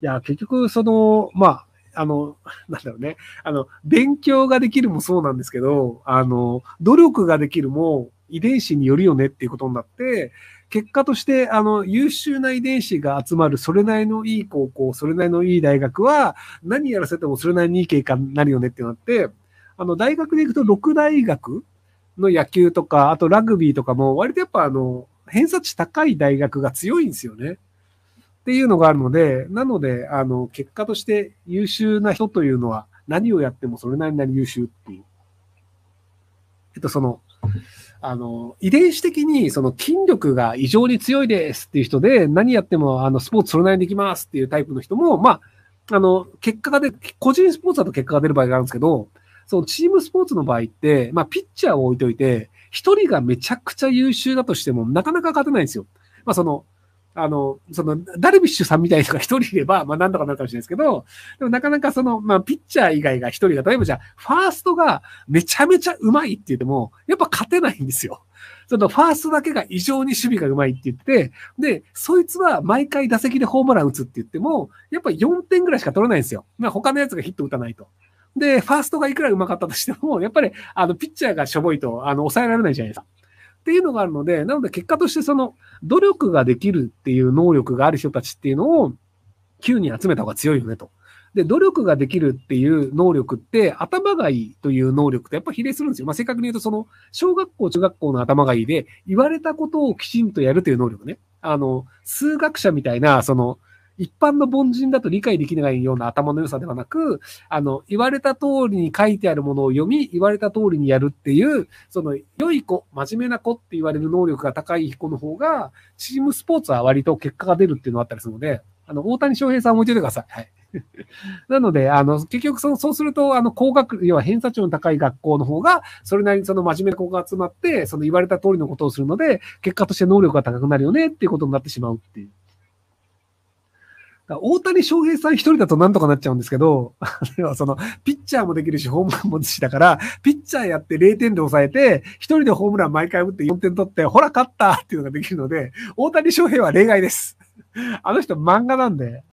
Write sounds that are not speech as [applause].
いや、結局、その、まあ、あの、[laughs] なんだろうね。あの、勉強ができるもそうなんですけど、あの、努力ができるも遺伝子によるよねっていうことになって、結果として、あの、優秀な遺伝子が集まる、それなりのいい高校、それなりのいい大学は、何やらせてもそれなりにいい経過になるよねってなって、あの、大学で行くと六大学の野球とか、あとラグビーとかも、割とやっぱあの、偏差値高い大学が強いんですよね。っていうのがあるので、なので、あの、結果として優秀な人というのは、何をやってもそれなりに優秀っていう。えっと、その、あの、遺伝子的にその筋力が異常に強いですっていう人で、何やってもあのスポーツそれなりにできますっていうタイプの人も、まあ、あの、結果が出、個人スポーツだと結果が出る場合があるんですけど、そのチームスポーツの場合って、まあ、ピッチャーを置いといて、一人がめちゃくちゃ優秀だとしても、なかなか勝てないんですよ。まあ、その、あの、その、ダルビッシュさんみたいな人が一人いれば、[laughs] まあ、何とかなるかもしれないですけど、でもなかなかその、まあ、ピッチャー以外が一人が、例えばじゃあ、ファーストがめちゃめちゃうまいって言っても、やっぱ勝てないんですよ。その、ファーストだけが異常に守備がうまいって言って、で、そいつは毎回打席でホームラン打つって言っても、やっぱ4点ぐらいしか取れないんですよ。まあ、他のやつがヒット打たないと。で、ファーストがいくら上手かったとしても、やっぱり、あの、ピッチャーがしょぼいと、あの、抑えられないじゃないですか。っていうのがあるので、なので結果としてその努力ができるっていう能力がある人たちっていうのを急に集めた方が強いよねと。で、努力ができるっていう能力って、頭がいいという能力ってやっぱ比例するんですよ。まあ、正確に言うと、その、小学校、中学校の頭がいいで、言われたことをきちんとやるという能力ね。あの、数学者みたいな、その、一般の凡人だと理解できないような頭の良さではなく、あの、言われた通りに書いてあるものを読み、言われた通りにやるっていう、その、良い子、真面目な子って言われる能力が高い子の方が、チームスポーツは割と結果が出るっていうのがあったりするので、あの、大谷翔平さんを置いててください。はい。[laughs] なので、あの、結局その、そうすると、あの、高学、要は偏差値の高い学校の方が、それなりにその真面目な子が集まって、その言われた通りのことをするので、結果として能力が高くなるよねっていうことになってしまうっていう。大谷翔平さん一人だとなんとかなっちゃうんですけど、は [laughs] その、ピッチャーもできるし、ホームランもしだから、ピッチャーやって0点で抑えて、一人でホームラン毎回打って4点取って、ほら、勝ったっていうのができるので、大谷翔平は例外です。あの人漫画なんで、